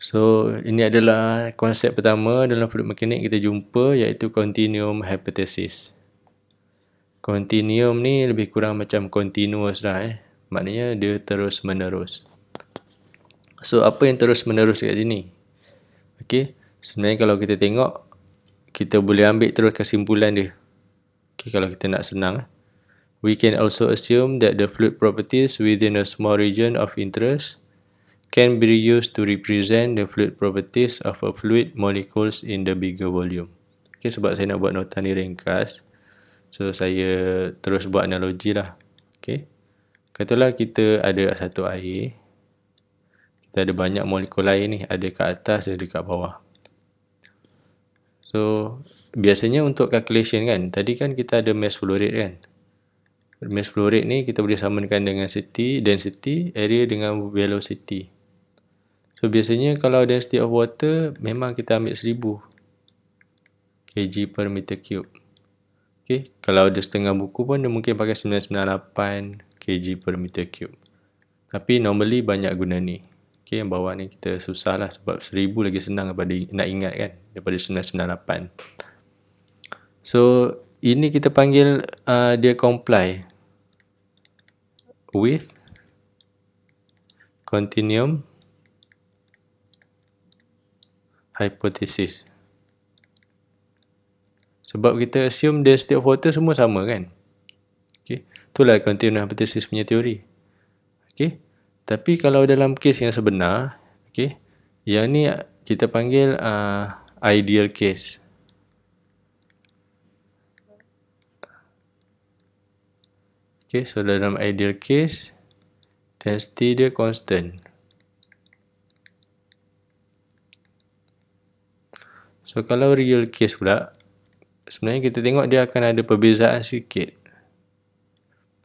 So, ini adalah konsep pertama dalam fluid mekanik kita jumpa iaitu continuum hypothesis. Continuum ni lebih kurang macam continuous lah eh. Maknanya dia terus menerus. So, apa yang terus menerus kat sini? Okay, sebenarnya kalau kita tengok, kita boleh ambil terus kesimpulan dia. Okay, kalau kita nak senang. Eh. We can also assume that the fluid properties within a small region of interest can be used to represent the fluid properties of a fluid molecules in the bigger volume. Okay, sebab saya nak buat nota ni ringkas. So, saya terus buat analogi lah. Okay. Katalah kita ada satu air. Kita ada banyak molekul air ni. Ada kat atas, ada kat bawah. So, biasanya untuk calculation kan. Tadi kan kita ada mass flow rate kan. Mass flow rate ni kita boleh samankan dengan density, density, area dengan velocity. So biasanya kalau density of water memang kita ambil 1000 kg per meter cube. Okay. Kalau ada setengah buku pun dia mungkin pakai 998 kg per meter cube. Tapi normally banyak guna ni. Okay, yang bawah ni kita susah lah sebab 1000 lagi senang daripada nak ingat kan daripada 998. So ini kita panggil uh, dia comply with continuum hypothesis. Sebab kita assume density of water semua sama kan? Okay. Itulah continuous hypothesis punya teori. Okay. Tapi kalau dalam kes yang sebenar, okay, yang ni kita panggil uh, ideal case. Okay, so dalam ideal case, density dia constant. So kalau real case pula, sebenarnya kita tengok dia akan ada perbezaan sikit.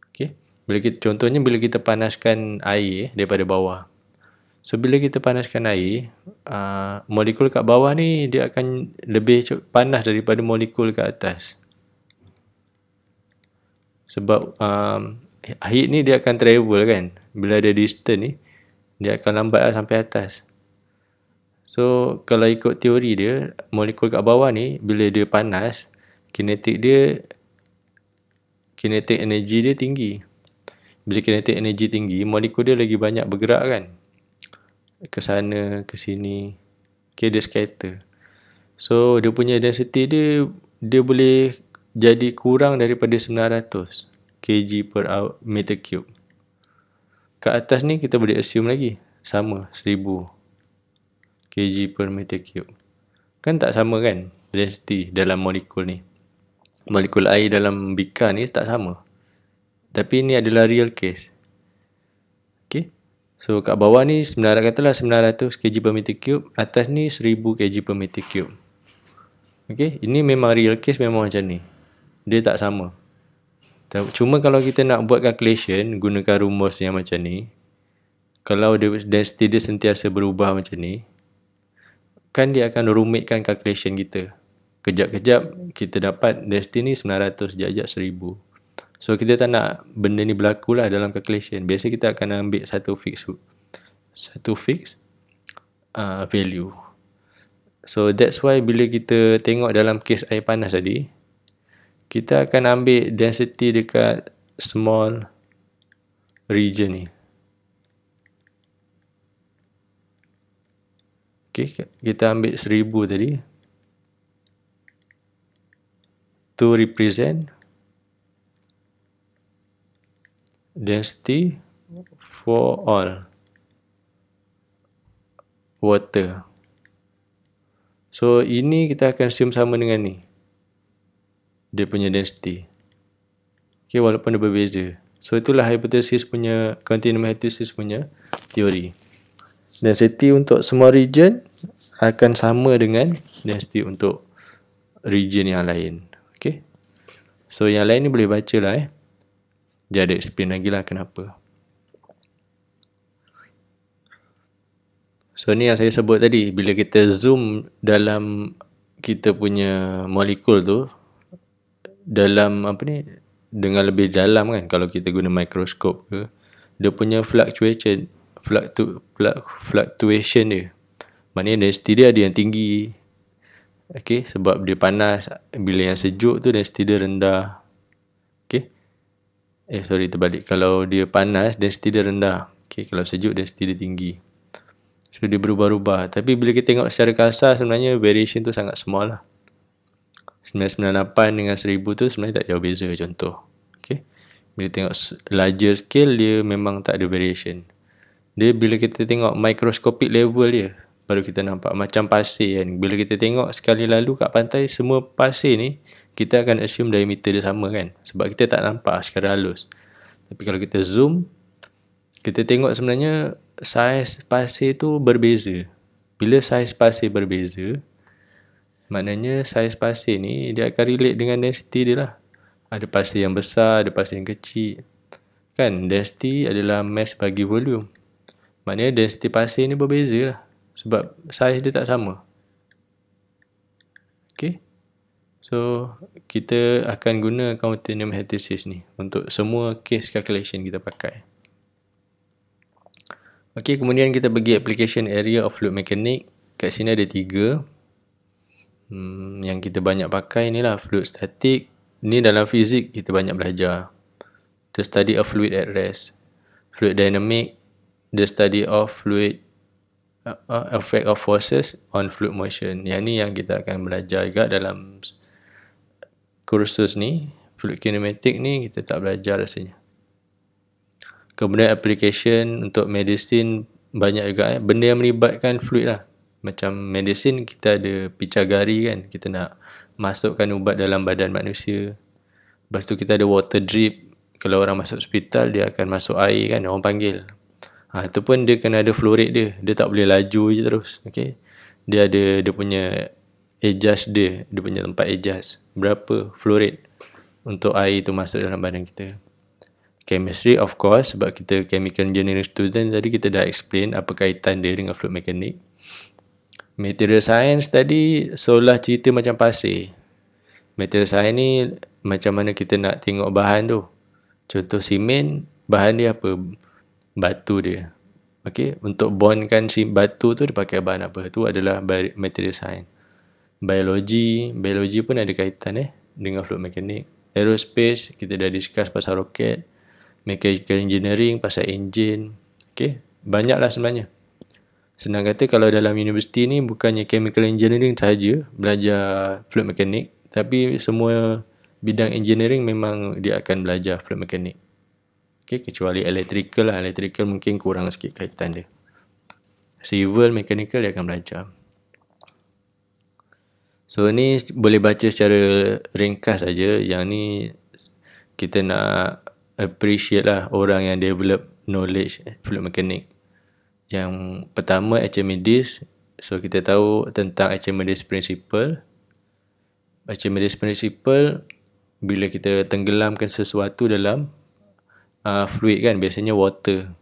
Okay. Bila kita, contohnya bila kita panaskan air daripada bawah. So bila kita panaskan air, uh, molekul kat bawah ni dia akan lebih panas daripada molekul kat atas. Sebab um, heat ni dia akan travel kan. Bila ada distance ni, dia akan lambat lah sampai atas. So kalau ikut teori dia, molekul kat bawah ni bila dia panas, kinetik dia kinetik energi dia tinggi. Bila kinetik energi tinggi, molekul dia lagi banyak bergerak kan? Ke sana, ke sini. Okay, dia scatter. So, dia punya density dia, dia boleh jadi kurang daripada 900 kg per meter cube. Kat atas ni, kita boleh assume lagi. Sama, 1000 kg per meter cube. Kan tak sama kan density dalam molekul ni. Molekul air dalam bika ni tak sama. Tapi ni adalah real case. Okay. So kat bawah ni sebenarnya katalah 900 kg per meter cube. Atas ni 1000 kg per meter cube. Okay. Ini memang real case memang macam ni. Dia tak sama. Cuma kalau kita nak buat calculation gunakan rumus yang macam ni. Kalau density dia sentiasa berubah macam ni kan dia akan rumitkan calculation kita. Kejap-kejap kita dapat destiny 900, sekejap-kejap 1000. So kita tak nak benda ni berlaku lah dalam calculation. Biasa kita akan ambil satu fix satu fix uh, value. So that's why bila kita tengok dalam kes air panas tadi, kita akan ambil density dekat small region ni. Okey, kita ambil seribu tadi. To represent density for all water. So ini kita akan sim sama dengan ni. Dia punya density. Okey, walaupun dia berbeza. So itulah hypothesis punya continuum hypothesis punya teori. Density untuk semua region akan sama dengan density untuk region yang lain. Okay. So yang lain ni boleh baca lah eh. Dia ada explain lagi lah kenapa. So ni yang saya sebut tadi, bila kita zoom dalam kita punya molekul tu, dalam apa ni, dengan lebih dalam kan, kalau kita guna mikroskop ke, dia punya fluctuation, fluctu, fluctuation dia, Maknanya density dia ada yang tinggi. Okey, sebab dia panas. Bila yang sejuk tu density dia rendah. Okey. Eh sorry terbalik. Kalau dia panas density dia rendah. Okey, kalau sejuk density dia tinggi. So dia berubah-ubah. Tapi bila kita tengok secara kasar sebenarnya variation tu sangat small lah. 998 dengan 1000 tu sebenarnya tak jauh beza contoh. Okey. Bila tengok larger scale dia memang tak ada variation. Dia bila kita tengok microscopic level dia baru kita nampak macam pasir kan. Bila kita tengok sekali lalu kat pantai semua pasir ni kita akan assume diameter dia sama kan. Sebab kita tak nampak secara halus. Tapi kalau kita zoom kita tengok sebenarnya saiz pasir tu berbeza. Bila saiz pasir berbeza maknanya saiz pasir ni dia akan relate dengan density dia lah. Ada pasir yang besar, ada pasir yang kecil. Kan density adalah mass bagi volume. Maknanya density pasir ni berbeza lah sebab saiz dia tak sama. Okay. So, kita akan guna continuum hypothesis ni untuk semua case calculation kita pakai. Okay, kemudian kita pergi application area of fluid mechanic. Kat sini ada tiga. Hmm, yang kita banyak pakai ni lah, fluid static. Ni dalam fizik kita banyak belajar. The study of fluid at rest. Fluid dynamic. The study of fluid uh, effect of forces on fluid motion. Yang ni yang kita akan belajar juga dalam kursus ni. Fluid kinematik ni kita tak belajar rasanya. Kemudian application untuk medicine banyak juga eh. Benda yang melibatkan fluid lah. Macam medicine kita ada picagari kan. Kita nak masukkan ubat dalam badan manusia. Lepas tu kita ada water drip. Kalau orang masuk hospital dia akan masuk air kan. Orang panggil ha, ataupun dia kena ada flow rate dia dia tak boleh laju je terus okey dia ada dia punya adjust dia dia punya tempat adjust berapa flow rate untuk air itu masuk dalam badan kita chemistry of course sebab kita chemical engineering student tadi kita dah explain apa kaitan dia dengan fluid mechanics material science tadi seolah cerita macam pasir material science ni macam mana kita nak tengok bahan tu contoh simen bahan dia apa batu dia. Okey, untuk bondkan si batu tu dia pakai bahan apa? Tu adalah material science. Biologi, biologi pun ada kaitan eh dengan fluid mechanics. Aerospace kita dah discuss pasal roket, mechanical engineering pasal engine. Okey, banyaklah sebenarnya. Senang kata kalau dalam universiti ni bukannya chemical engineering sahaja belajar fluid mechanics, tapi semua bidang engineering memang dia akan belajar fluid mechanics. Okay, kecuali electrical lah. Electrical mungkin kurang sikit kaitan dia. Civil, mechanical dia akan belajar. So, ni boleh baca secara ringkas saja. Yang ni kita nak appreciate lah orang yang develop knowledge fluid mechanic. Yang pertama, HMEDIS. So, kita tahu tentang HMEDIS principle. HMEDIS principle, bila kita tenggelamkan sesuatu dalam uh, fluid kan biasanya water.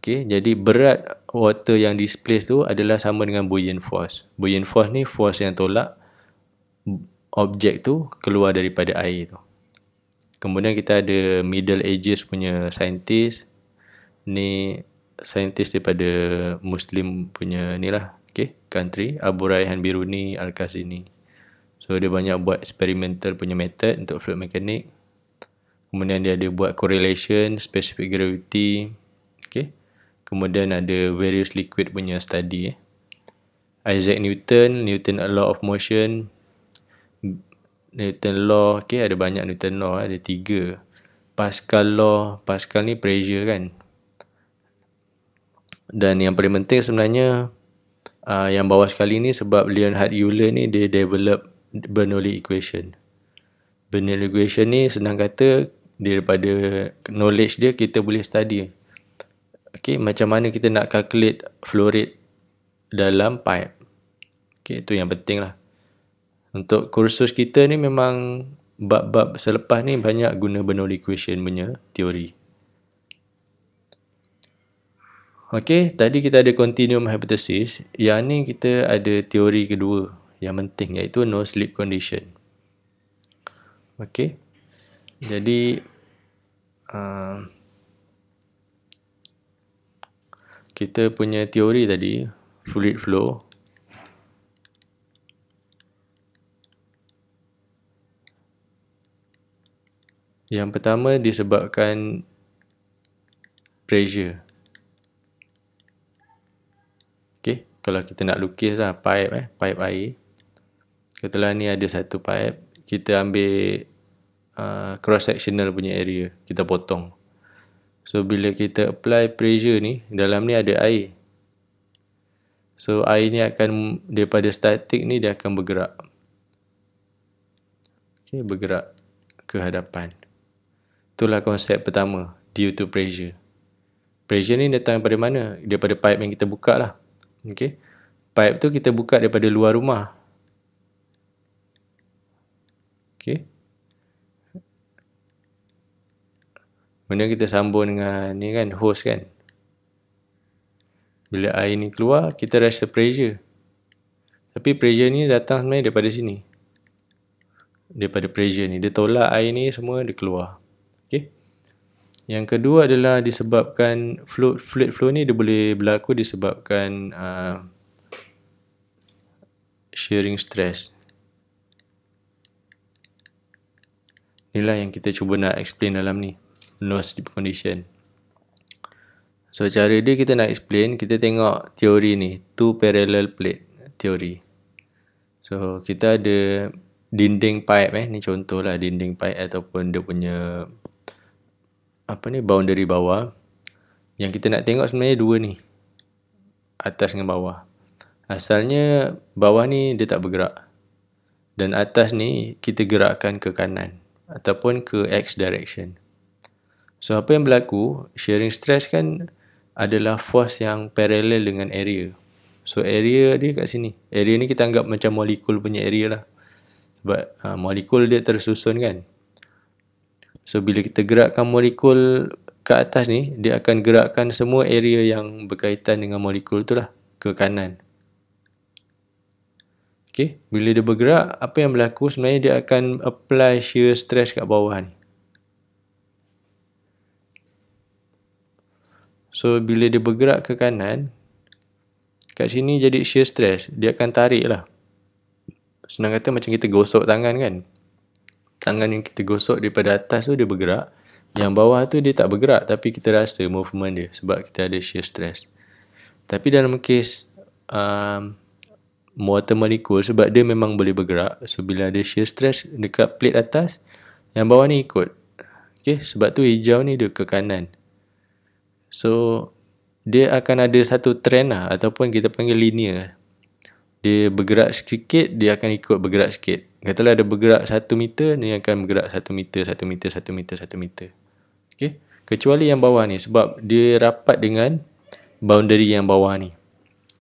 Okay, jadi berat water yang displaced tu adalah sama dengan buoyant force. Buoyant force ni force yang tolak objek tu keluar daripada air tu. Kemudian kita ada middle ages punya scientist. Ni scientist daripada Muslim punya ni lah. Okay, country. Abu Rayhan Biruni, Al-Qasini. So, dia banyak buat experimental punya method untuk fluid mekanik kemudian dia ada buat correlation specific gravity okay. kemudian ada various liquid punya study eh. Isaac Newton Newton law of motion Newton law okay, ada banyak Newton law eh. ada tiga Pascal law Pascal ni pressure kan dan yang paling penting sebenarnya uh, yang bawah sekali ni sebab Leonhard Euler ni dia develop Bernoulli equation Bernoulli equation ni senang kata daripada knowledge dia kita boleh study okey, macam mana kita nak calculate flow rate dalam pipe okey, itu yang penting lah untuk kursus kita ni memang bab-bab selepas ni banyak guna Bernoulli equation punya teori Okey, tadi kita ada continuum hypothesis. Yang ni kita ada teori kedua yang penting iaitu no slip condition. Okey jadi uh, kita punya teori tadi fluid flow yang pertama disebabkan pressure okay kalau kita nak lukis lah pipe eh pipe air katalah ni ada satu pipe kita ambil Ah, cross sectional punya area kita potong so bila kita apply pressure ni dalam ni ada air so air ni akan daripada static ni dia akan bergerak okey bergerak ke hadapan itulah konsep pertama due to pressure pressure ni datang daripada mana daripada pipe yang kita buka lah okey pipe tu kita buka daripada luar rumah okey Kemudian kita sambung dengan ni kan, host kan. Bila air ni keluar, kita rasa pressure. Tapi pressure ni datang sebenarnya daripada sini. Daripada pressure ni. Dia tolak air ni semua, dia keluar. Okay. Yang kedua adalah disebabkan fluid, fluid flow ni dia boleh berlaku disebabkan uh, shearing stress. Inilah yang kita cuba nak explain dalam ni no sleep condition. So cara dia kita nak explain, kita tengok teori ni, two parallel plate teori. So kita ada dinding pipe eh, ni contohlah dinding pipe ataupun dia punya apa ni boundary bawah. Yang kita nak tengok sebenarnya dua ni. Atas dengan bawah. Asalnya bawah ni dia tak bergerak. Dan atas ni kita gerakkan ke kanan ataupun ke x direction. So apa yang berlaku, sharing stress kan adalah force yang paralel dengan area. So area dia kat sini. Area ni kita anggap macam molekul punya area lah. Sebab uh, molekul dia tersusun kan. So bila kita gerakkan molekul ke atas ni, dia akan gerakkan semua area yang berkaitan dengan molekul tu lah ke kanan. Okay, bila dia bergerak, apa yang berlaku sebenarnya dia akan apply shear stress kat bawah ni. So bila dia bergerak ke kanan Kat sini jadi shear stress Dia akan tarik lah Senang kata macam kita gosok tangan kan Tangan yang kita gosok daripada atas tu dia bergerak Yang bawah tu dia tak bergerak Tapi kita rasa movement dia Sebab kita ada shear stress Tapi dalam kes um, Water molecule Sebab dia memang boleh bergerak So bila ada shear stress dekat plate atas Yang bawah ni ikut Okay, sebab tu hijau ni dia ke kanan So dia akan ada satu trend lah ataupun kita panggil linear. Dia bergerak sikit, dia akan ikut bergerak sikit. Katalah ada bergerak 1 meter, dia akan bergerak 1 meter, 1 meter, 1 meter, 1 meter. Okay? Kecuali yang bawah ni sebab dia rapat dengan boundary yang bawah ni.